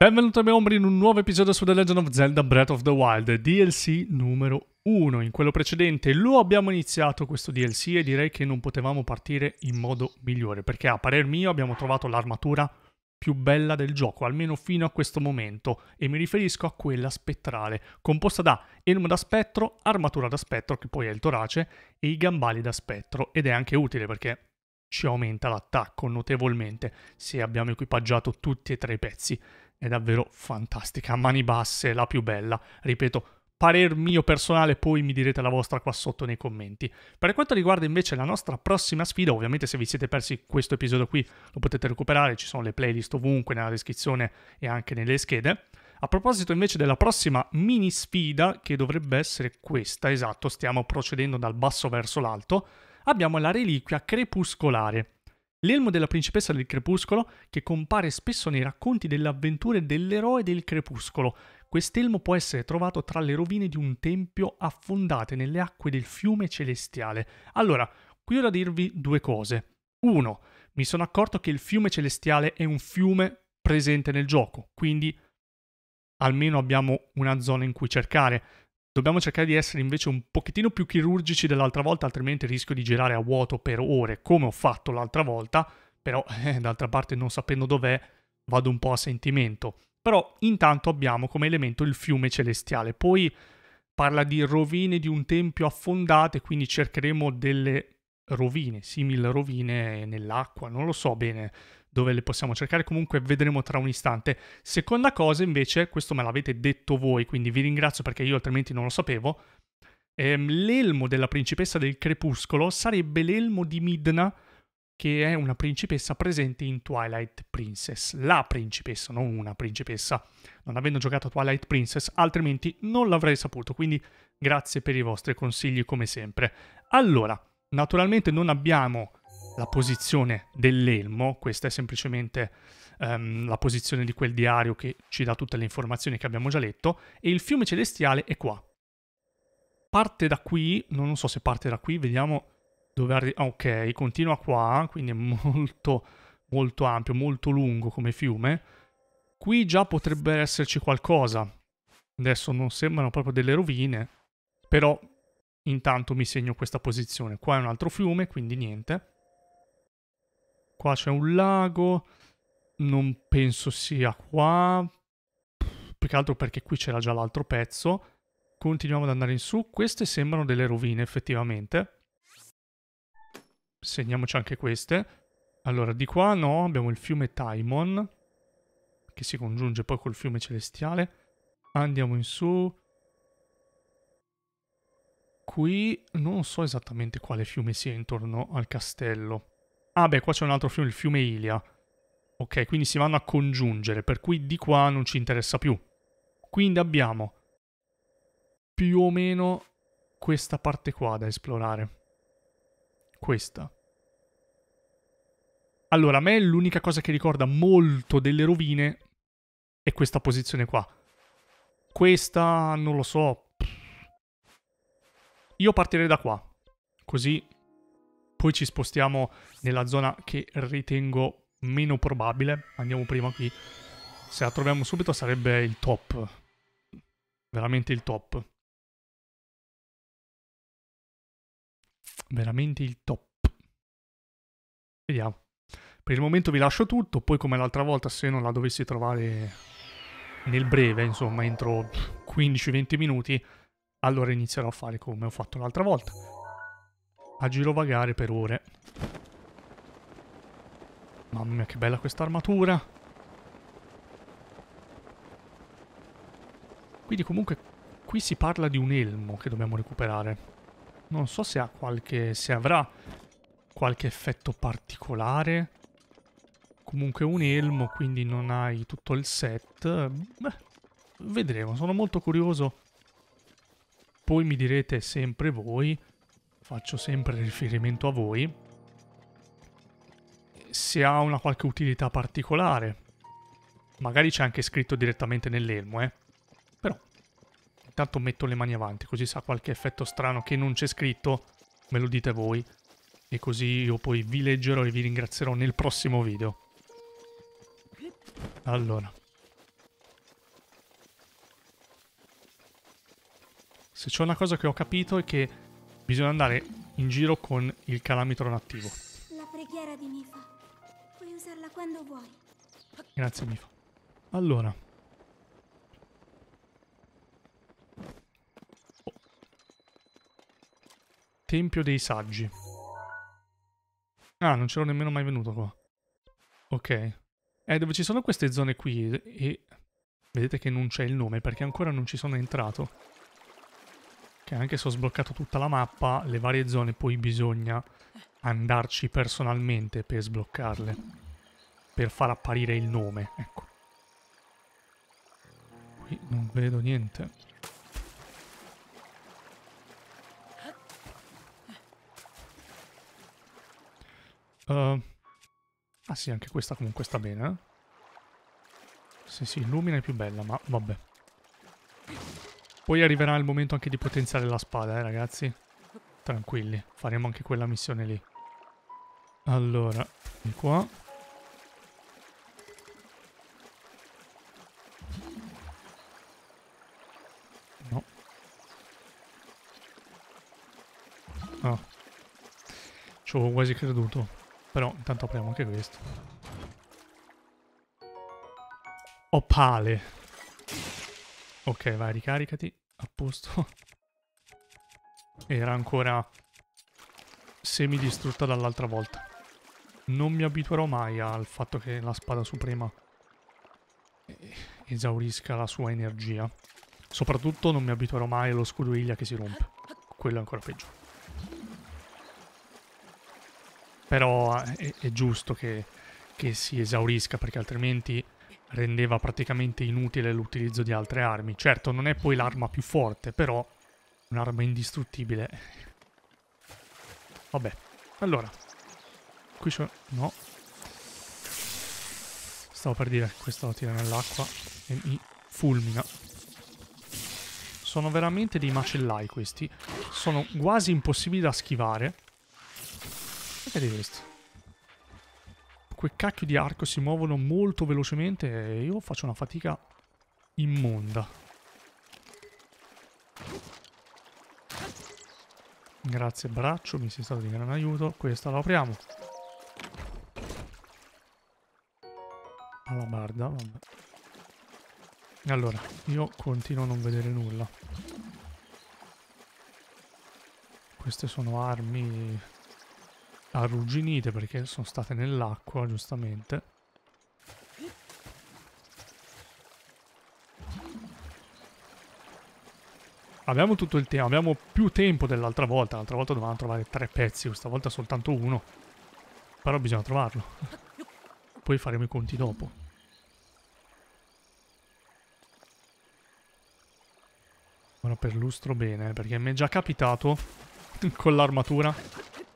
Benvenuti miei ombri in un nuovo episodio su The Legend of Zelda Breath of the Wild, DLC numero 1. In quello precedente lo abbiamo iniziato questo DLC e direi che non potevamo partire in modo migliore, perché a parer mio abbiamo trovato l'armatura più bella del gioco, almeno fino a questo momento, e mi riferisco a quella spettrale, composta da elmo da spettro, armatura da spettro, che poi è il torace, e i gambali da spettro, ed è anche utile perché ci aumenta l'attacco notevolmente se abbiamo equipaggiato tutti e tre i pezzi è davvero fantastica, a mani basse, la più bella. Ripeto, parer mio personale, poi mi direte la vostra qua sotto nei commenti. Per quanto riguarda invece la nostra prossima sfida, ovviamente se vi siete persi questo episodio qui lo potete recuperare, ci sono le playlist ovunque nella descrizione e anche nelle schede. A proposito invece della prossima mini sfida, che dovrebbe essere questa, esatto, stiamo procedendo dal basso verso l'alto, abbiamo la reliquia crepuscolare. L'elmo della principessa del crepuscolo, che compare spesso nei racconti delle avventure dell'eroe del crepuscolo. Quest'elmo può essere trovato tra le rovine di un tempio affondate nelle acque del fiume celestiale. Allora, qui ho da dirvi due cose. Uno, Mi sono accorto che il fiume celestiale è un fiume presente nel gioco, quindi almeno abbiamo una zona in cui cercare. Dobbiamo cercare di essere invece un pochettino più chirurgici dell'altra volta, altrimenti rischio di girare a vuoto per ore, come ho fatto l'altra volta, però eh, d'altra parte non sapendo dov'è vado un po' a sentimento. Però intanto abbiamo come elemento il fiume celestiale, poi parla di rovine di un tempio affondate, quindi cercheremo delle rovine, simili rovine nell'acqua, non lo so bene dove le possiamo cercare, comunque vedremo tra un istante. Seconda cosa invece, questo me l'avete detto voi, quindi vi ringrazio perché io altrimenti non lo sapevo, ehm, l'elmo della principessa del crepuscolo sarebbe l'elmo di Midna, che è una principessa presente in Twilight Princess. La principessa, non una principessa. Non avendo giocato Twilight Princess, altrimenti non l'avrei saputo, quindi grazie per i vostri consigli come sempre. Allora, naturalmente non abbiamo la posizione dell'elmo, questa è semplicemente um, la posizione di quel diario che ci dà tutte le informazioni che abbiamo già letto, e il fiume celestiale è qua. Parte da qui, non so se parte da qui, vediamo dove arriva. Ah, ok, continua qua, quindi è molto, molto ampio, molto lungo come fiume. Qui già potrebbe esserci qualcosa. Adesso non sembrano proprio delle rovine, però intanto mi segno questa posizione. Qua è un altro fiume, quindi niente. Qua c'è un lago. Non penso sia qua. Più che altro perché qui c'era già l'altro pezzo. Continuiamo ad andare in su. Queste sembrano delle rovine, effettivamente. Segniamoci anche queste. Allora, di qua no, abbiamo il fiume Taimon, che si congiunge poi col fiume Celestiale. Andiamo in su. Qui non so esattamente quale fiume sia intorno al castello. Ah beh, qua c'è un altro fiume, il fiume Ilia. Ok, quindi si vanno a congiungere, per cui di qua non ci interessa più. Quindi abbiamo più o meno questa parte qua da esplorare. Questa. Allora, a me l'unica cosa che ricorda molto delle rovine è questa posizione qua. Questa, non lo so. Io partirei da qua. Così poi ci spostiamo nella zona che ritengo meno probabile. Andiamo prima qui. Se la troviamo subito sarebbe il top. Veramente il top. Veramente il top. Vediamo. Per il momento vi lascio tutto, poi come l'altra volta se non la dovessi trovare nel breve, insomma entro 15-20 minuti, allora inizierò a fare come ho fatto l'altra volta a girovagare per ore. Mamma mia, che bella questa armatura! Quindi comunque qui si parla di un elmo che dobbiamo recuperare. Non so se, ha qualche, se avrà qualche effetto particolare. Comunque un elmo, quindi non hai tutto il set. Beh, vedremo, sono molto curioso. Poi mi direte sempre voi faccio sempre riferimento a voi, se ha una qualche utilità particolare. Magari c'è anche scritto direttamente nell'elmo, eh. Però, intanto metto le mani avanti, così sa qualche effetto strano che non c'è scritto, me lo dite voi. E così io poi vi leggerò e vi ringrazierò nel prossimo video. Allora. Se c'è una cosa che ho capito è che Bisogna andare in giro con il calamitron attivo. La preghiera di Mifa. Puoi usarla quando vuoi. Grazie Mifa. Allora. Tempio dei saggi. Ah, non c'ero nemmeno mai venuto qua. Ok. Eh, dove ci sono queste zone qui e... Vedete che non c'è il nome perché ancora non ci sono entrato che anche se ho sbloccato tutta la mappa, le varie zone poi bisogna andarci personalmente per sbloccarle, per far apparire il nome, ecco. Qui non vedo niente. Uh, ah sì, anche questa comunque sta bene, eh? Se si illumina è più bella, ma vabbè. Poi arriverà il momento anche di potenziare la spada, eh ragazzi. Tranquilli, faremo anche quella missione lì. Allora, di qua. No. No. Ah. Ci ho quasi creduto. Però intanto apriamo anche questo. Opale. Ok, vai, ricaricati. A posto. Era ancora semidistrutta dall'altra volta. Non mi abituerò mai al fatto che la spada suprema eh, esaurisca la sua energia. Soprattutto non mi abituerò mai allo scudo Ilia che si rompe. Quello è ancora peggio. Però eh, è, è giusto che, che si esaurisca perché altrimenti rendeva praticamente inutile l'utilizzo di altre armi. Certo, non è poi l'arma più forte, però un'arma indistruttibile. Vabbè, allora. Qui c'è... no. Stavo per dire questo lo tira nell'acqua e mi fulmina. Sono veramente dei macellai questi. Sono quasi impossibili da schivare. Perché di questo? quel cacchio di arco si muovono molto velocemente e io faccio una fatica immonda. Grazie braccio, mi sei stato di gran aiuto. Questa la apriamo. Alla barda, vabbè. Allora, io continuo a non vedere nulla. Queste sono armi arrugginite perché sono state nell'acqua, giustamente. Abbiamo tutto il tempo, abbiamo più tempo dell'altra volta. L'altra volta dovevamo trovare tre pezzi, questa volta soltanto uno. Però bisogna trovarlo. Poi faremo i conti dopo. Ora perlustro bene, eh, perché mi è già capitato con l'armatura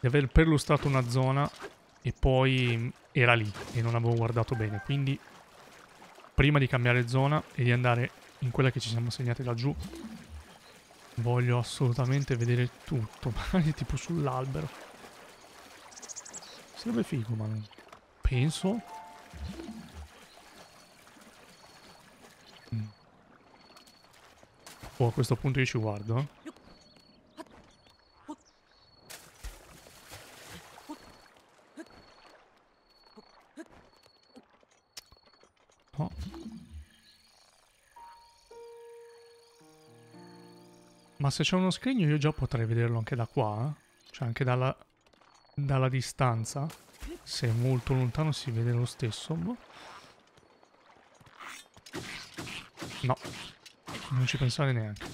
di aver perlustrato una zona e poi era lì e non avevo guardato bene. Quindi prima di cambiare zona e di andare in quella che ci siamo segnati laggiù, voglio assolutamente vedere tutto, magari tipo sull'albero. Sarebbe figo, ma non penso. Mm. Oh, a questo punto io ci guardo, eh. Ma se c'è uno scrigno io già potrei vederlo anche da qua, eh? cioè anche dalla, dalla distanza. Se è molto lontano si vede lo stesso. Boh. No, non ci pensare neanche.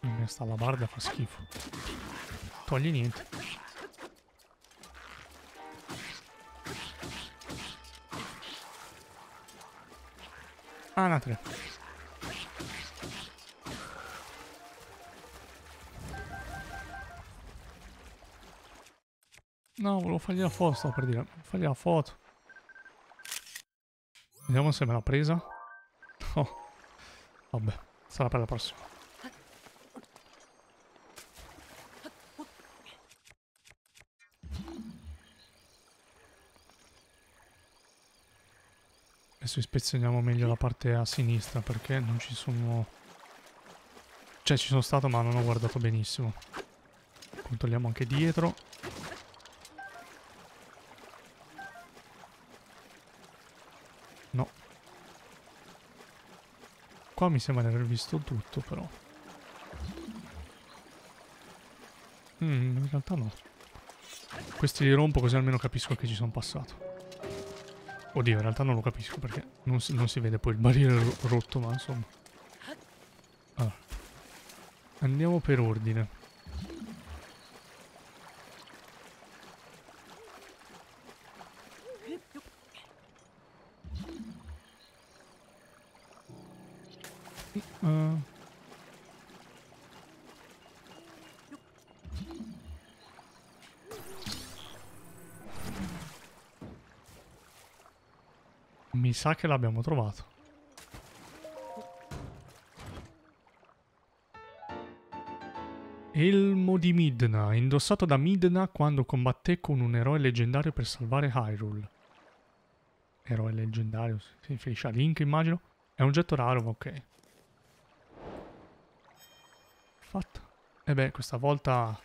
Mi sta la barda, fa schifo. Togli niente. Ah, un Anatre. No, volevo fargli la foto, stavo per dire. Fargli la foto. Vediamo se me l'ha presa. No. Vabbè, sarà per la prossima. Adesso ispezioniamo meglio la parte a sinistra perché non ci sono... Cioè ci sono stato ma non ho guardato benissimo. Controlliamo anche dietro. No. Qua mi sembra di aver visto tutto però. Mm, in realtà no. Questi li rompo così almeno capisco che ci sono passato. Oddio, in realtà non lo capisco perché non si, non si vede poi il barile rotto, ma insomma. Allora. Andiamo per ordine. Uh. Mi sa che l'abbiamo trovato. Elmo di Midna, indossato da Midna quando combatté con un eroe leggendario per salvare Hyrule. Eroe leggendario, si riferisce a Link immagino. È un oggetto raro, ok. Fatto. E eh beh, questa volta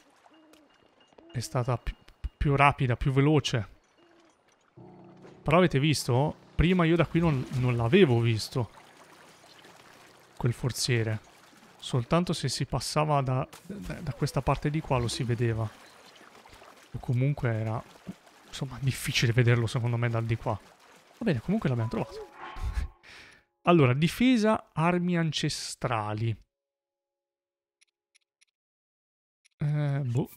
è stata più, più rapida, più veloce. Però avete visto? prima io da qui non, non l'avevo visto, quel forziere. Soltanto se si passava da, da, da questa parte di qua lo si vedeva. O comunque era, insomma, difficile vederlo secondo me dal di qua. Va bene, comunque l'abbiamo trovato. allora, difesa armi ancestrali. Eh, boh.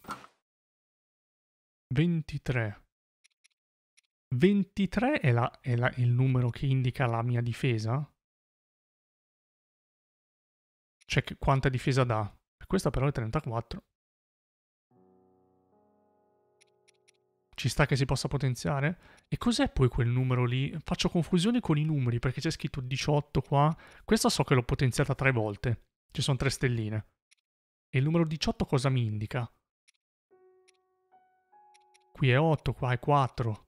23. 23 è, la, è la, il numero che indica la mia difesa? Cioè che, quanta difesa dà? Questa però è 34. Ci sta che si possa potenziare? E cos'è poi quel numero lì? Faccio confusione con i numeri perché c'è scritto 18 qua. Questa so che l'ho potenziata tre volte. Ci sono tre stelline. E il numero 18 cosa mi indica? Qui è 8, qua è 4.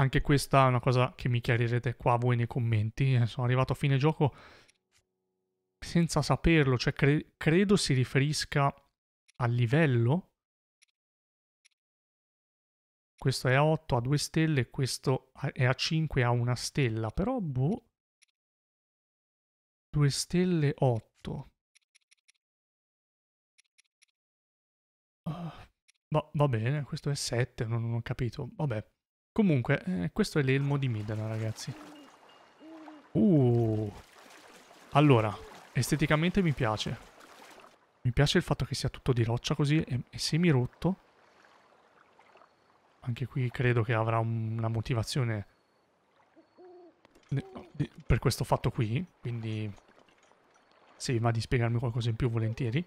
Anche questa è una cosa che mi chiarirete qua voi nei commenti. Eh, sono arrivato a fine gioco senza saperlo, cioè cre credo si riferisca al livello. Questo è a 8, a 2 stelle, questo è a 5, a 1 stella, però boh. 2 stelle 8. Ah, va, va bene, questo è 7, non, non ho capito. Vabbè. Comunque, eh, questo è l'elmo di Midna, ragazzi. Uh. Allora, esteticamente mi piace. Mi piace il fatto che sia tutto di roccia così e, e rotto. Anche qui credo che avrà un, una motivazione per questo fatto qui, quindi se va di spiegarmi qualcosa in più volentieri.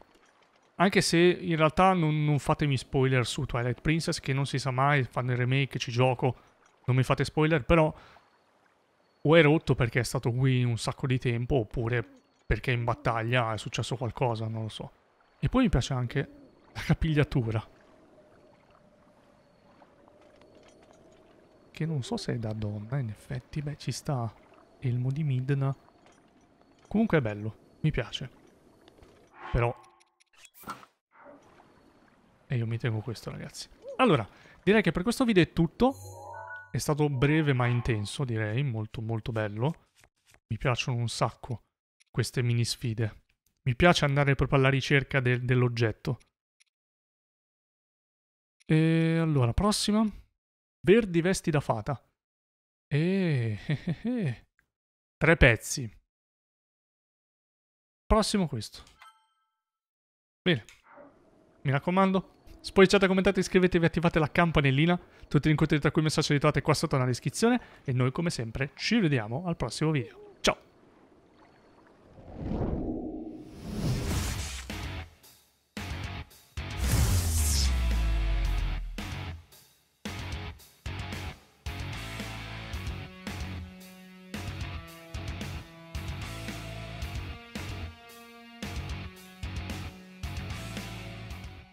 Anche se in realtà non, non, fatemi spoiler su Twilight Princess, che non si sa mai, fanno il remake, ci gioco, non mi fate spoiler, però o è rotto perché è stato qui un sacco di tempo, oppure perché in battaglia è successo qualcosa, non lo so. E poi mi piace anche la capigliatura. Che non so se è da donna, in effetti, beh ci sta Elmo di Midna. Comunque è bello, mi piace. Però e io mi tengo questo, ragazzi. Allora, direi che per questo video è tutto. È stato breve ma intenso, direi. Molto, molto bello. Mi piacciono un sacco queste mini sfide. Mi piace andare proprio alla ricerca de dell'oggetto. E allora, prossima. Verdi vesti da fata. E... Eh, tre pezzi. Prossimo questo. Bene. Mi raccomando. Spoilciate, commentate, iscrivetevi, attivate la campanellina. Tutti gli incontri tra cui i messaggi li trovate qua sotto nella descrizione. E noi come sempre ci vediamo al prossimo video. Ciao!